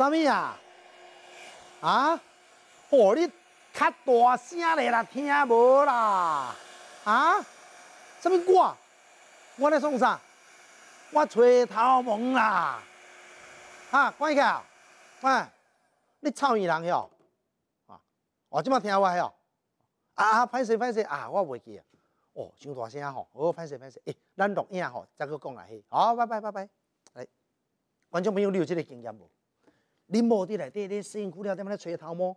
啥物啊？啊！哦，你较大声咧啦，听无啦？啊？啥物我？我咧创啥？我吹头毛啦！啊，关起来，喂，你唱艺人哟？啊，哦，即摆听话哟。啊啊，歹势歹势啊，我袂记。哦，伤大声吼，哦歹势歹势，诶，咱录影吼，再搁讲来去。好，拜拜拜拜。来，观众朋友你有即个经验无？你某伫内底，你辛苦了，点么咧吹头毛？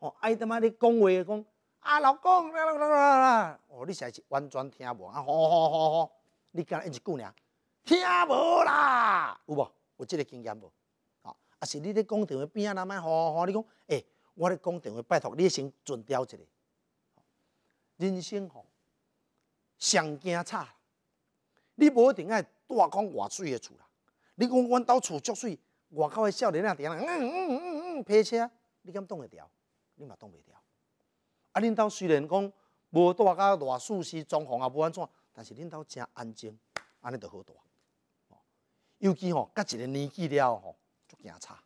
哦，爱点么咧讲话讲，啊，老公啦啦啦啦啦！哦，你实在是完全听无啊！吼吼吼吼！你敢一句尔，听无啦？有无？有即个经验无？哦，啊是你咧讲电话边啊，那么吼吼你讲，哎，我咧讲电话，拜托你先准调一个。人生吼，上惊差，你无一定爱大讲偌水嘅厝啦。你讲，阮兜厝足水。外口的少年啊，点人嗯嗯嗯嗯嗯，飙车，你敢挡会牢？你嘛挡袂牢。啊，恁兜虽然讲无外口偌舒适装潢也无安怎，但是恁兜真安静，安尼就好多。尤其吼，个一个年纪了吼，就惊差。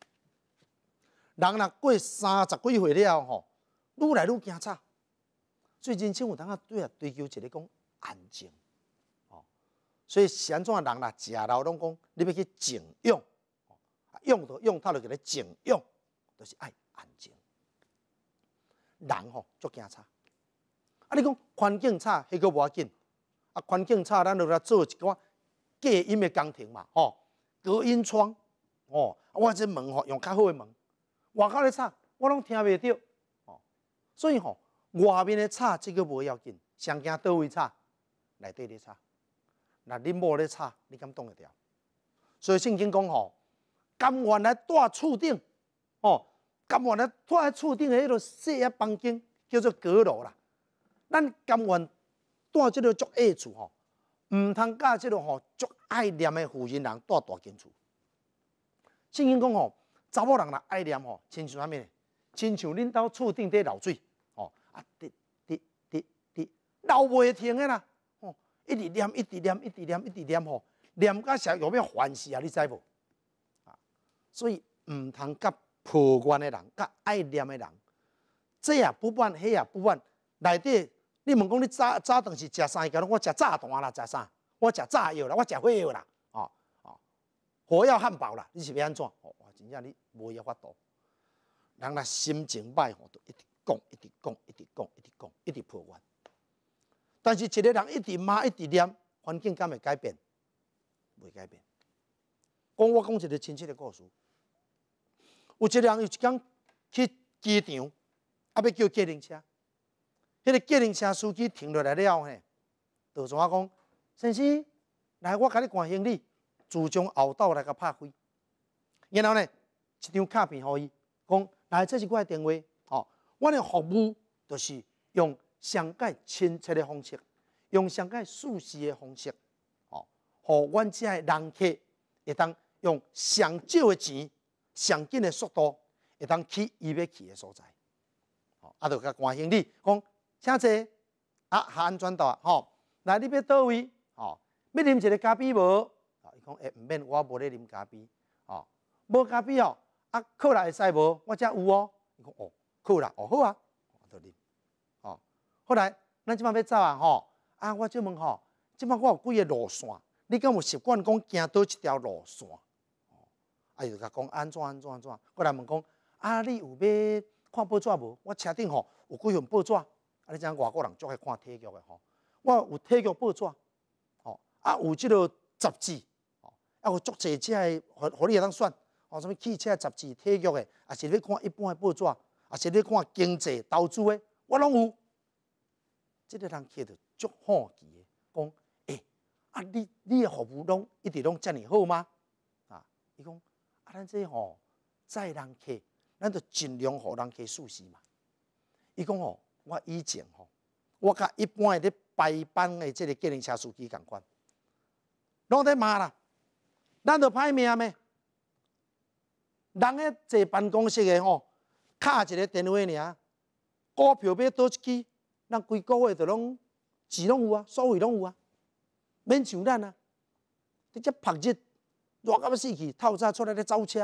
人若过三十几岁了吼，愈来愈惊差。所以年轻有当啊，对啊，追求一个讲安静。哦，所以是安怎人啦，食老拢讲，你要去静养。用着用，他就给你静用，就是爱安静。人吼就惊吵，啊！你讲环境差，迄个无要紧。啊，环境差，咱就来做一寡隔音的工程嘛，吼，隔音窗，哦，啊，我即门吼用较好的门，外口咧吵，我拢听袂到，哦。所以吼，外面的吵，这个无要紧，上惊倒位吵，内底咧吵。那恁某咧吵，你敢懂会牢？所以圣经讲吼。甘愿来住厝顶，哦，甘愿来住喺厝顶，迄度细一房间叫做阁楼啦。咱甘愿住即落足矮厝，吼，毋通甲即落吼足爱念诶富人人住大间厝。圣经讲吼，查某人若爱念吼，亲像啥物？亲像恁兜厝顶底流水，吼，啊滴滴滴滴流袂停诶啦，哦，一直念一直念一直念一直念吼，念甲成有咩烦事啊？你知无？所以毋通甲抱怨的人，甲爱念的人，这也不办，那也不办。内底，你问讲你早早顿是食啥？讲我食炸蛋啦，食啥？我食炸药啦，我食火药啦，哦哦，火药汉堡啦，你是要安怎？我真正你未要法度。人若心情歹吼，就一直讲，一直讲，一直讲，一直讲，一直抱怨。但是一个人一直骂，一直念，环境敢会改变？未改变。讲我讲一个亲切的故事。有个人有一天去机场，阿要叫计程车，迄个计程车司机停落来了后呢，就讲话讲，先生，来我甲你看行李，自从后斗来甲拍开，然后呢，一张卡片，可伊，讲来这是我的电话。哦，我的服务就是用相对亲切的方式，用相对舒适的方式，哦，互阮遮的人客，会当用上少的钱。上紧的速度，会当去伊要去诶所在。哦，阿着甲关心你，讲，请坐，啊，下安全倒啊，吼。来，你要倒位，哦。要啉一个咖啡无？哦，伊讲，诶，毋免，我无咧啉咖啡。哦，无咖啡哦，啊，苦会使无？我遮有哦。伊讲，哦，可啦，哦，好啊。我得啉。哦，后来，咱即马要走啊，吼。啊，我即问吼，即马我有几个路线，你敢有习惯讲行倒一条路线？伊就甲讲安怎安怎安怎，过来问讲啊，你有要看报纸无？我车顶吼，有几份报纸。啊，你知影外国人足爱看体育诶吼，我有体育报纸，吼啊有即落杂志，吼啊有足济即个互互你一选，吼哦什物汽车杂志、体育诶，啊是你看一般诶报纸，啊是你看经济投资诶，我拢有。即个人去着足好奇诶讲诶。啊你你诶服务拢一直拢遮尔好吗？啊，伊讲。啊，咱这吼，载人客，咱就尽量互人客舒适嘛。伊讲吼，我以前吼，我甲一般的排班的即个计程车司机共款，拢在骂啦。咱就歹命诶，咩？人诶坐办公室诶吼，敲一个电话尔，股票要倒一支，咱几个月就拢，钱拢有啊，所有拢有啊，免想咱啊，直接拍日。热到要死去，透早出来咧走车，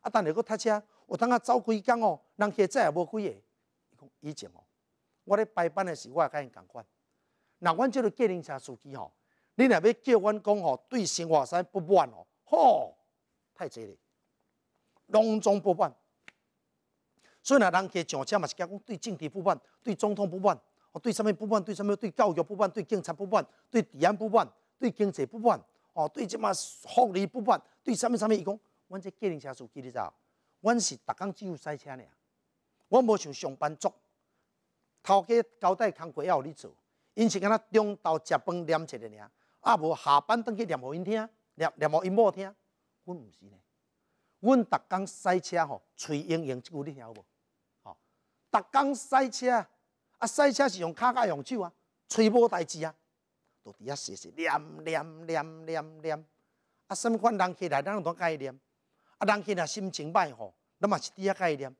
啊，等下佫堵车，有当啊走几工哦，人客载也无几个。伊讲以前哦，我咧排班的时候我也甲因同款。那阮即号计程车司机吼，你若要叫阮讲吼，对生活山不满哦，吼，太侪咧，拢总不满。所以若人客上车嘛是惊讲对政治不满，对总统不满，哦，对啥物不满？对啥物？对教育不满？对警察不满？对治安不满？对经济不满？哦，对，即马福利不发，对，啥物啥物，伊讲，阮这桂林下属记你着，阮是逐工只有赛车尔，阮无想上班族，偷去交代康国要你做，因是敢那中到食饭念一个尔，啊无下班登去念某因听，念念某因某听，阮毋是呢，阮逐工赛车吼，吹英雄即句你听有无？吼，逐工赛车啊，赛车是用脚脚用手啊，吹无代志啊。都伫遐些是念念念念念，啊什么款人起来，咱拢同伊念，啊人起来心情歹吼，咱嘛是遐甲伊念，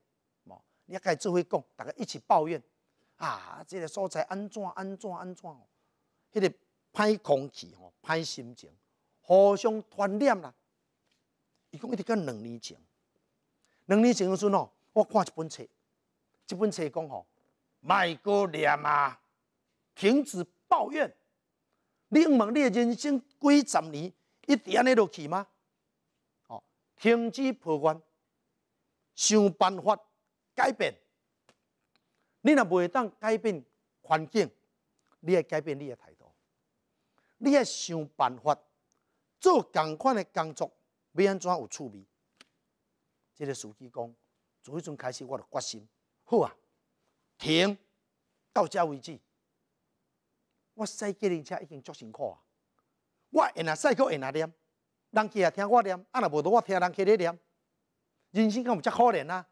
冇，你甲伊只会讲，大家一起抱怨，啊即个所在安怎安怎安怎吼，迄个歹空气吼，歹心情，互相传染啦。伊讲一直讲两年前，两年前阵哦，我看一本册，一本册讲吼，卖哥念啊，停止抱怨。你问你的人生几十年一直安尼落去吗？哦，停止抱怨，想办法改变。你若袂当改变环境，你会改变你的态度。你会想办法做同款的工作，要安怎有趣味？这个司机讲，从迄阵开始，我著决心好啊，停到遮为止。我使计程车已经足辛苦啊！我会阿塞，搁会阿念，人客也听我念，啊，若无得我听人客咧念，人生够唔遮可怜啊？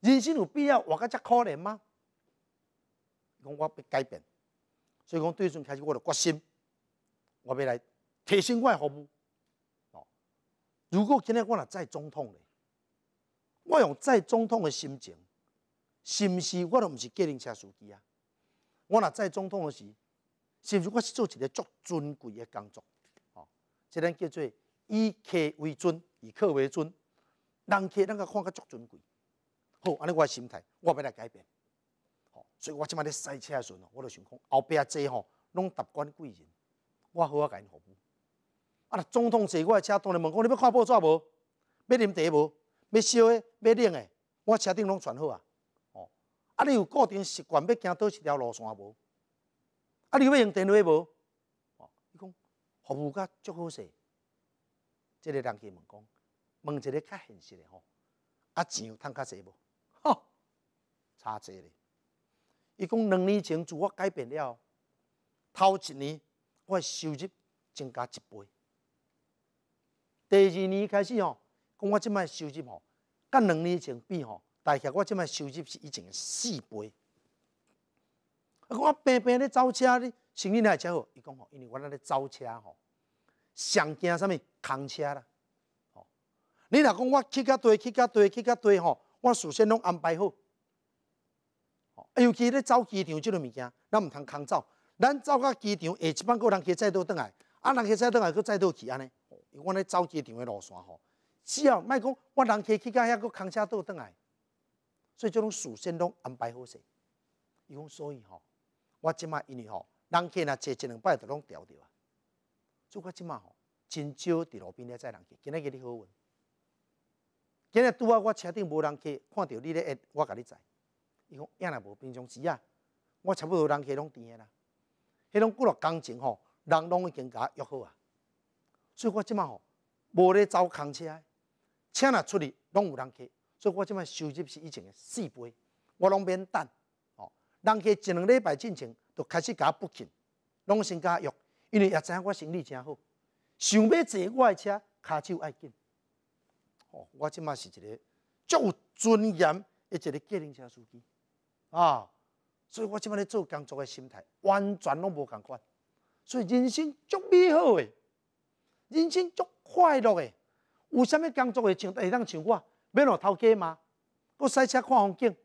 人生有必要活个遮可怜吗？讲我要改变，所以讲对准开始，我了决心，我要来提升我服务。哦，如果今天我若再总统咧，我用再总统的心情、是毋是我都唔是计程车司机啊！我若再总统的是。是毋是？我是做一个足尊贵嘅工作，哦，即个叫做以客为准，以客为准，人客咱甲看个足尊贵，好，安尼我嘅心态，我要来改变，哦，所以我即摆咧塞车嘅时阵，我就想讲后壁坐吼，拢达官贵人，我好，甲因服务。啊，总统坐我嘅车，当然问讲你要看报纸无？要啉茶无？要烧诶？要冷诶？我车顶拢全好啊，哦，啊你有固定习惯要行倒一条路线无？啊，你要用电话无？哦，伊讲服务较足好势，即个人去问讲，问一个较现实的吼。啊，钱有趁较济无？吼，差济咧。伊讲两年前自我改变了，头一年我收入增加一倍，第二年开始吼，讲我即摆收入吼，甲两年前比吼，大概我即摆收入是以前四倍。啊！我平平咧走车咧，生意也较好。伊讲吼，因为我那咧走车吼，上惊啥物空车啦。吼，你若讲我去甲队、去甲队、去甲队吼，我事先拢安排好。吼，尤其咧走机场即类物件，咱毋通空走。咱走到机场，下一班个人去载倒转来，啊，人去载倒来佫载倒去安尼。吼、我咧走机场的路线吼，只要莫讲我人去去甲遐个空车倒转来，所以即种事先拢安排好势。伊讲所以吼。我即马因为吼，人客若坐一两摆都拢调着啊。就我即马吼，真少伫路边咧载人客。今仔日给你好运。今日拄啊我车顶无人客，看到你咧，我甲你载。伊讲也若无平常时啊，我差不多人客拢诶啦。迄种过了感情吼，人拢会更加约好啊。所以我即马吼，无咧走空车，车若出去拢有人客。所以我即马收入是以前诶四倍，我拢免等。人去一两礼拜之前，就开始甲我不勤，拢先加约，因为也知影我生理真好，想要坐的车，骹手爱紧。哦，我即麦是一个足有尊严，一个计程车司机啊，所以我即满咧做工作的心态完全拢无共款，所以人生足美好诶，人生足快乐诶，有啥物工作诶，像会当像我，不要头家嘛，我赛车看风景。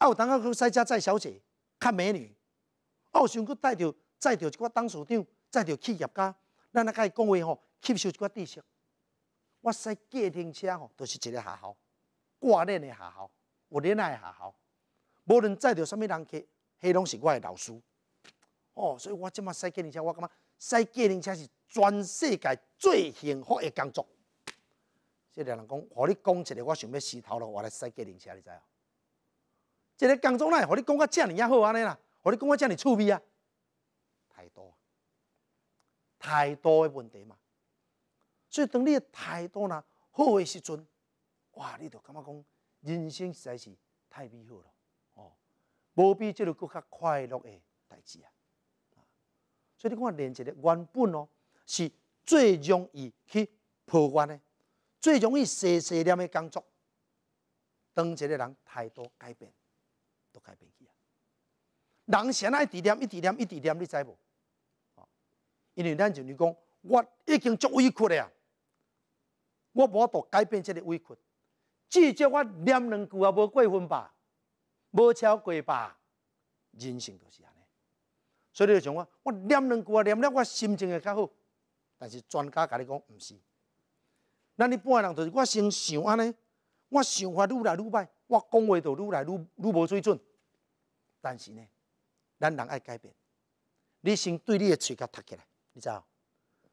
啊，有当啊去赛车载小姐，看美女；，啊，有想去载到载到一寡董事长，载到企业家，咱来甲伊讲话吼，吸收一寡知识。我开计程车吼，都是一个学校，挂念的学校，有恋爱的学校，无论载到什么人客，迄拢是我的老师。哦，所以我即马开计程车，我感觉开计程车是全世界最幸福的工作。即个人讲，互你讲一个，我想要洗头了，我来开计程车，你知影？即个工作呾，何里讲到遮尔也好安尼啦？何里讲到遮尔趣味啊？太多，太多个问题嘛。所以当你太多呾好个时阵，哇！你就感觉讲人生实在是太美好咯。哦，无比即个更加快乐个代志啊。所以你看，连接个原本哦，是最容易去破关个，最容易卸卸了个工作。当一个人太多改变。人先爱一直念，一直念，你知无？因为咱就你讲，我已经足委屈了，我无法度改变这个委屈。至少我念两句也无过分吧，无超过吧。人生就是安尼，所以就想我，我念两句啊，念了我心情会较好。但是专家甲你讲毋是，咱你半个人就是我先想安尼，我想法愈来愈歹，我讲话就愈来愈愈无水准。但是呢？咱人爱改变，你先对你的嘴甲凸起来，你知道？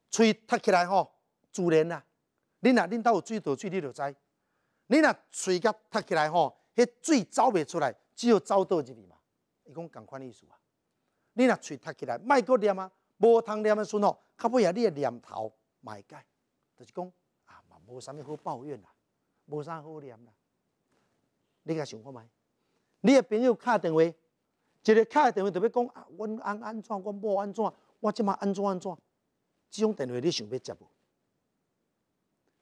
嘴凸起来吼，自然啊。你若你兜有水倒水，你就知，你若嘴甲凸起来吼，迄水走未出来，只有走倒入去嘛。伊讲共款意思啊。你若嘴凸起来，卖搁念啊，无通念啊，算吼，较尾啊，你诶念头，会改，就是讲啊，嘛无啥物好抱怨啦，无啥好念啦。你甲想看觅，你诶朋友敲电话？一个敲电话特别讲，阮安安怎，阮某安怎，我即马安怎安怎，即种电话你想要接无？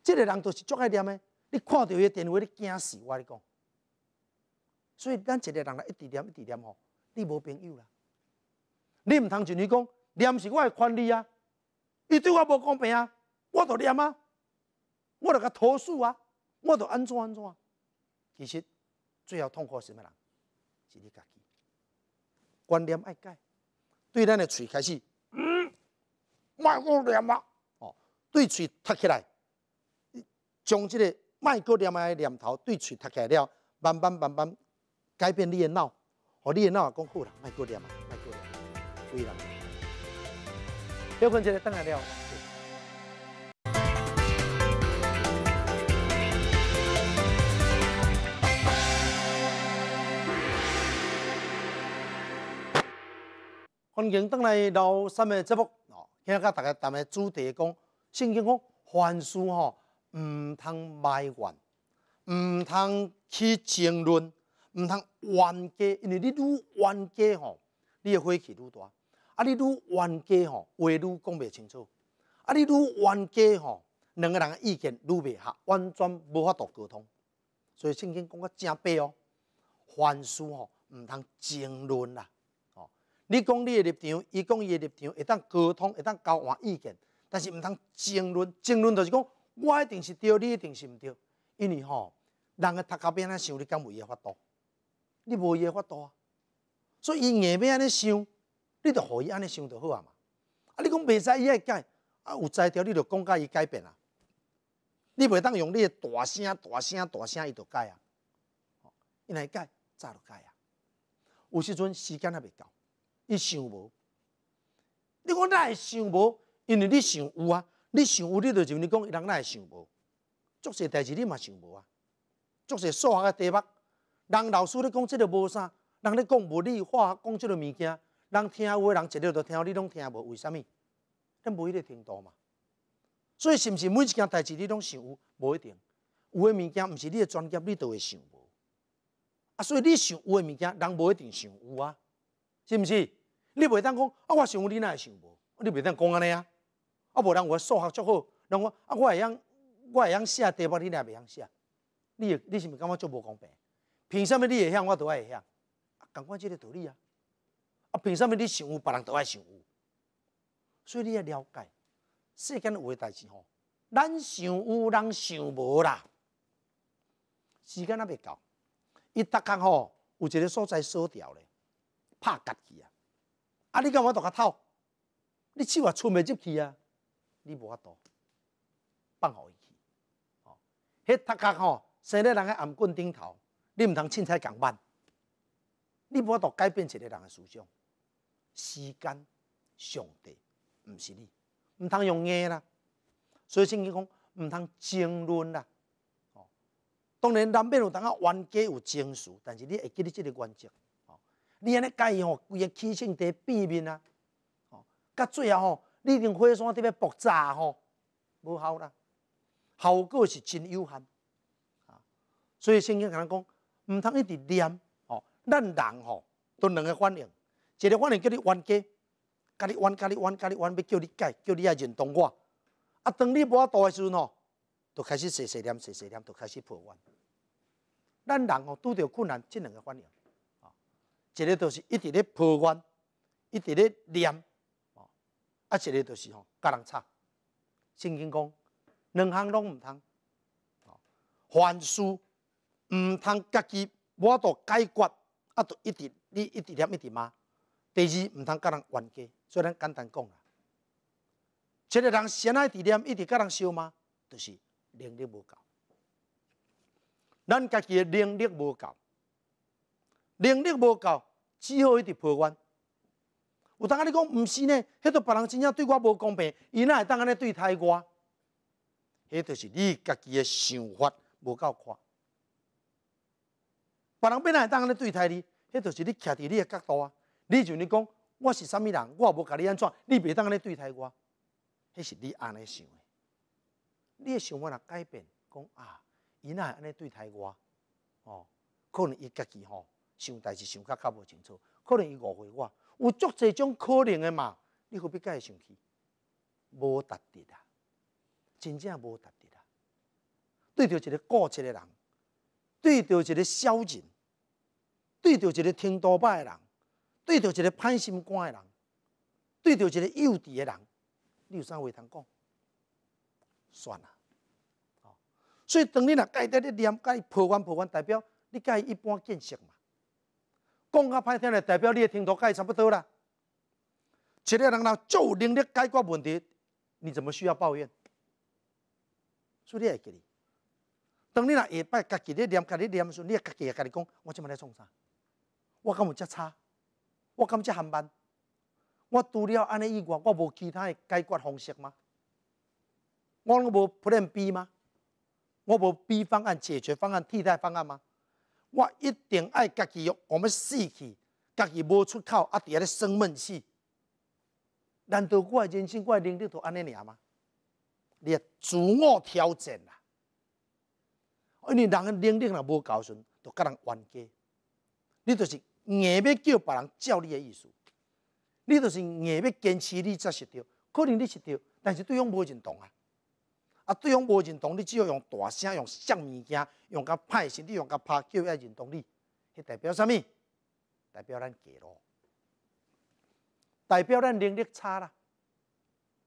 即个人都是足爱念的，你看到伊电话你惊死，我你讲。所以咱一个人来一直念一直念哦，你无朋友啦。你毋通就你讲念是我权利啊，伊对我无公平啊，我就念啊，我就甲投诉啊，我就安怎安怎。其实最后痛苦是咩人？是你家己。观念爱改，对咱的嘴开始，卖过念嘛，哦，对嘴读起来，将这个卖过念的念头对嘴读来了，慢慢慢慢改变你的脑，哦，你的脑讲好了，卖过念嘛，卖过念，对啦。要困起来等下了。欢迎登来聊三昧目哦。今日甲大家谈的主题讲，圣经讲凡事吼毋通埋怨，毋通去争论，毋通冤家，因为你愈冤家吼，你的火气愈大；啊，你愈冤家吼，话愈讲唔清楚；啊，你愈冤家吼，两个人的意见愈白，合，完全无法度沟通。所以圣经讲嘅正白哦，凡事吼毋通争论啦。你讲你的立场，伊讲伊的立场，会当沟通，会当交换意见，但是毋通争论，争论就是讲我一定是对，你一定是毋对，因为吼，人个头壳边安尼想，你敢伊会法度？你伊会法度啊？所以伊硬要安尼想，你就互伊安尼想就好啊嘛。啊，你讲未使伊改，啊有才条，你就讲甲伊改变啊。你袂当用你大声、大声、大声伊就改啊。伊会改，早著改啊。有时阵时间还未够。伊想无，你讲哪会想无？因为你想有啊，你想有，你就就你讲，人哪会想无？足些代志你嘛想无啊？足些数学个题目，人老师咧讲即个无啥，人咧讲物理、化学，讲即个物件，人听话人一日都听，你拢听无？为什物？咱无一个程度嘛？所以是毋是每一件代志你拢想有？无一定，有诶物件毋是你诶专业，你都会想无。啊，所以你想有诶物件，人无一定想有啊。是毋是？你袂当讲啊！我想有，你那会想无。你袂当讲安尼啊！啊，无人话数学足好，人我啊，我会晓我会晓写题目，你那袂晓写。你你是毋是感觉足无公平？凭什么你会晓，我都爱会晓？啊，讲过即个道理啊！啊，凭什么你想有，别人都爱想有？所以你要了解，世间有诶代志吼，咱想有，人想无啦。时间那袂够，伊逐工吼，有一个所在锁调咧。拍家己啊！啊，你干嘛都甲偷？你手啊寸袂入去啊！你无法度放互伊去。哦，迄塔壳吼生咧人喺颔棍顶头，你毋通凊彩共慢，你无法度改变一个人嘅思想。时间、上帝毋是你，毋通用眼啦。所以圣经讲毋通争论啦。哦，当然咱边有当啊冤家有争输，但是你会记得即个原则。你安尼改吼，规个气性得避免啊！吼，到最后吼，你用火山伫要爆炸吼，无效啦，效果是真有限啊！所以圣经咱讲，毋通一直念吼，咱人吼都两个反应，一个反应叫你冤家，甲你冤，甲你冤，甲你冤，要叫你改，叫你啊认同我。啊，当你无法度诶时阵吼，就开始细细念，细细念，就开始抱怨，咱人吼拄着困难，即两个反应。一个都是，一直咧抱怨，一直咧念，哦，啊，一个都是吼，甲人吵，圣经讲，两项拢毋通，哦，凡事毋通家己，我都解决，啊，著一直，你一直念，一直骂。第二，毋通甲人冤家，所以咱简单讲啦，一个人先爱，一念，一直甲人笑吗？就是能力无够，咱家己能力无够。能力无够只好一直抱怨。有当安尼讲，毋是呢？迄个别人真正对我无公平，伊若会当安尼对待我？迄就是你家己的想法无够宽。别人变哪会当安尼对待你？迄就是你徛伫你诶角度啊！你就讲我是啥物人，我无甲你安怎，你袂当安尼对待我？迄是你安尼想诶。你诶想法若改变，讲啊，伊若会安尼对待我？哦，可能伊家己吼。想，代志想较较无清楚，可能伊误会我，有足济种可能的嘛？你何必介生气？无得啊，真正无得啊！对着一个固执的人，对着一个小人，对着一个听多歹的人，对着一个歹心肝的人，对着一个幼稚的人，你有啥话通讲？算了。所以当您若改得咧念，伊抱怨抱怨，代表你伊一般见识嘛。讲较歹听的代表，你也听甲伊差不多啦。一个人若拿有能力解决问题，你怎么需要抱怨？所以会记你。当你若下摆家己咧念，自己在时说你也家己在讲，我即么咧创啥？我有遮差，我感遮很慢。我除了安尼以外，我无其他嘅解决方式吗？我拢无 Plan B 吗？我无 B 方案、解决方案、替代方案吗？我一定爱家己，我们死去，家己无出口，阿遐阿生闷气。难道我人生我能力都安尼尔吗？你自我调整啦。而为人嘅能力若无够顺，就甲人冤家。你就是硬要叫别人照你的意思，你就是硬要坚持你才是对。可能你是对，但是对方无认同啊。啊，对方无认同你，只要用大声、用像物件、用较派声、你用较拍叫爱认同你，迄代表啥物？代表咱结落，代表咱能力差啦。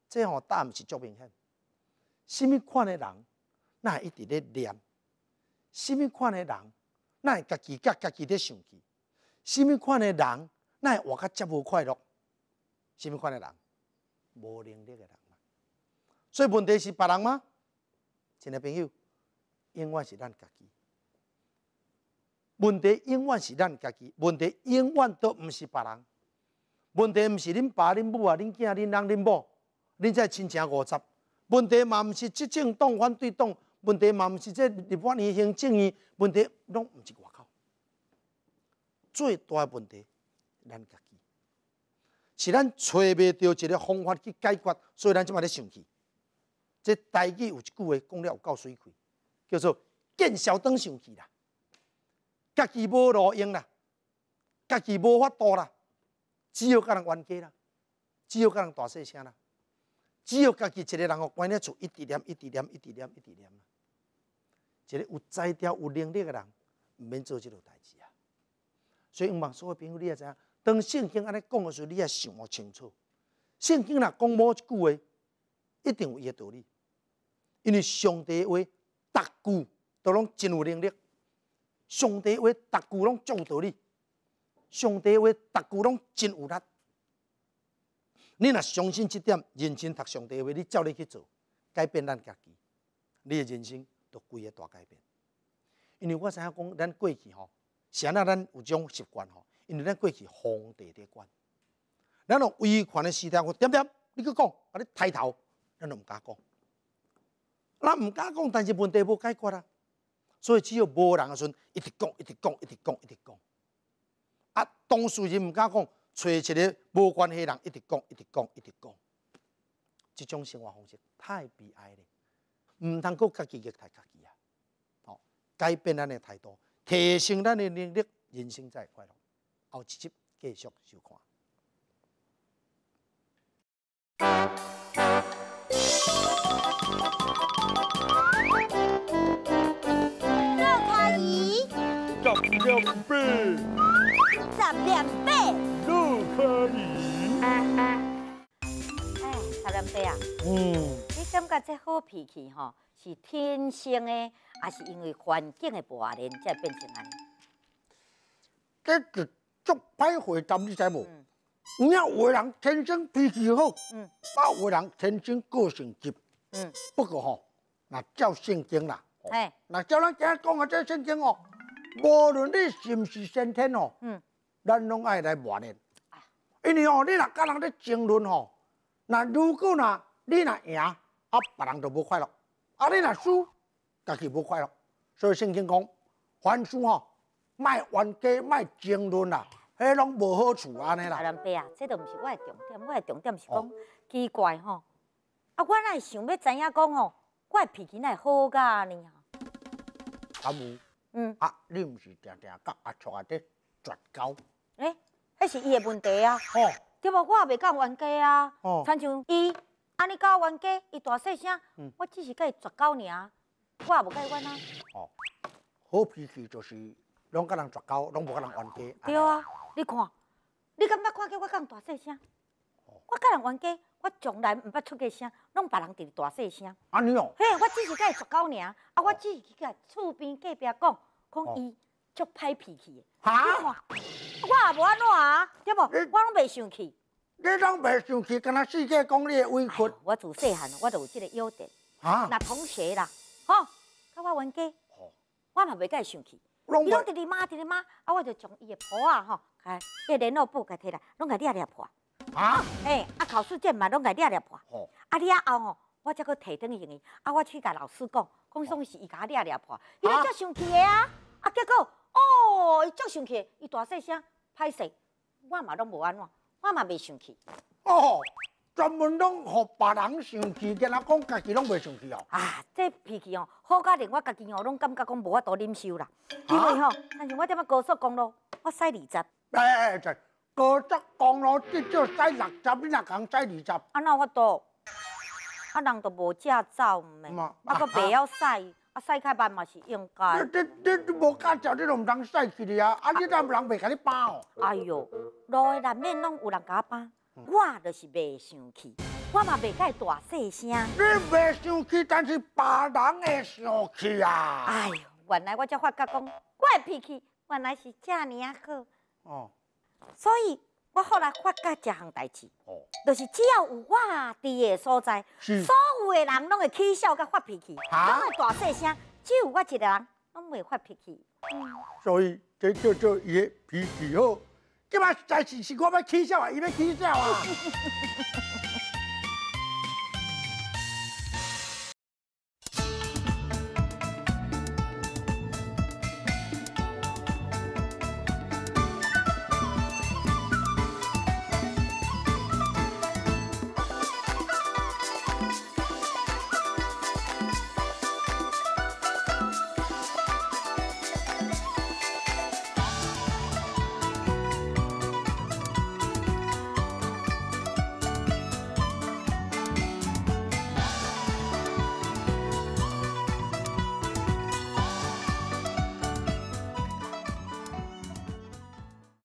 这吼答案是足明显。甚物款的人，那一直咧念；甚物款的人，那家己甲家己咧想气；甚物款的人，那活甲接无快乐；甚物款的人，无能力诶人嘛。所以问题是别人吗？亲爱朋友，永远是咱家己。问题永远是咱家己，问题永远都毋是别人。问题毋是恁爸恁母啊，恁囝恁娘恁某，恁再亲情五十。问题嘛毋是执政党反对党，问题嘛毋是这日法年行正义，问题拢毋是外口。最大的问题，咱家己，是咱找未到一个方法去解决，所以咱即卖咧生气。这代志有一句话讲了有够水亏，叫做“见小灯生气啦，家己无路用啦，家己无法度啦，只有甲人冤家啦，只有甲人大细声啦，只有家己一个人个关咧厝一直念，一直念，一直念，一点点啦。一个有才调、有能力个人，毋免做即落代志啊。所以，所有朋友，你也知影，当圣经安尼讲个时，你也想清楚。圣经若讲某一句话，一定有伊个道理。因为上帝话逐句都拢真有能力，上帝话逐句拢讲道理，上帝话逐句拢真有力。你若相信这点，认真读上帝话，你照你去做，改变咱家己，你的人生都规个大改变。因为我知影讲，咱过去吼，是安到咱有种习惯吼，因为咱过去皇帝的官，咱后威权的时代，我点点你去讲，把你抬头，咱都毋敢讲。咱毋敢讲，但是问题无解决啊，所以只有无人时阵，一直讲，一直讲，一直讲，一直讲。啊，当事人毋敢讲，找一个无关系人一直讲，一直讲，一直讲。即种生活方式太悲哀咧，毋通顧家己虐待家己啊，哦，改变咱诶态度，提升咱诶能力，人生才会快乐。后一集继续收看。即好脾气吼，是天生诶，还是因为环境诶磨练才变成安尼。这个足歹回答，你知无？有样华人天生脾气好，嗯，有样人天生个性急，嗯，不过吼，那叫圣经啦，哎，那叫咱今日讲的即圣经哦。无论你是毋是先天哦，嗯，咱拢爱来磨练，啊，因为哦，你若甲人咧争论吼，那如果若你若赢，啊，别人都不快乐，啊，你若输，家己不快乐，所以圣经讲，还输吼，卖冤家，卖争论啦，迄拢无好处安尼啦。阿南伯啊，这都毋是我的重点，我的重点是讲奇怪吼，啊，我乃想要知影讲吼，我的脾气会好噶啊。阿母，嗯，啊，你毋是定定甲阿叔阿弟绝交？哎，迄是伊的问题啊，对无，我也未讲冤家啊，亲像伊。安尼我冤家，伊大细声，我只是甲伊绝交尔，我也无甲伊冤啊。哦，好脾气就是拢甲人绝交，拢无甲人冤家。对啊，你看，你敢捌看见我人大细声？我甲人冤家，我从来毋捌出过声，拢别人直大细声。安尼哦，嘿，我只是甲伊绝交尔，啊，我只是去甲厝边隔壁讲，讲伊足歹脾气。哈，我也无安怎啊？要无？我拢袂生气。你拢袂生气，敢若世界公里的委屈？我自细汉我就有即个优点。啊？那同学啦，吼，甲我冤家，我嘛袂伊生气。伊拢直直骂，直直骂，啊，我就将伊的簿啊，吼，甲个联络簿甲摕来，拢甲你啊裂破。啊？哎，啊，考试卷嘛拢甲你啊裂破。啊！裂后吼，我才摕提去用伊，啊，我去甲老师讲，讲总是伊甲我裂裂破。伊伊才生气的啊！啊，结果，哦，伊足生气，伊大细声，歹势，我嘛拢无安怎。我嘛未生气，哦，专门拢互别人生气，跟人讲家己拢未生气哦。啊，这脾气哦，好可怜，我家己哦拢感觉讲无法度忍受啦。因为吼，但是我伫啊高速公路，我驶二十。哎，这高速公路至少驶六十，你哪讲驶二十？啊，哪有法多？啊，人都无驾照，嗯嘛，啊个不要驶。晒开慢嘛是应该，你、你、你无你都唔晒去哩啊！啊，你人甲你包。哎呦，的难免拢有人甲我包，我就是袂生气，我嘛甲伊大细声。你袂生气，但是别人会生气啊！哎，原来我才发觉讲怪脾气，原来是这尼啊好。哦，所以。我后来发觉一项代志，哦，就是只要有我伫的所在，所有的人拢会起笑甲发脾气，拢会大细声，只有我一个人拢袂发脾气。所以这叫做伊的脾气好，今嘛在志是我要起笑啊，伊要起笑啊。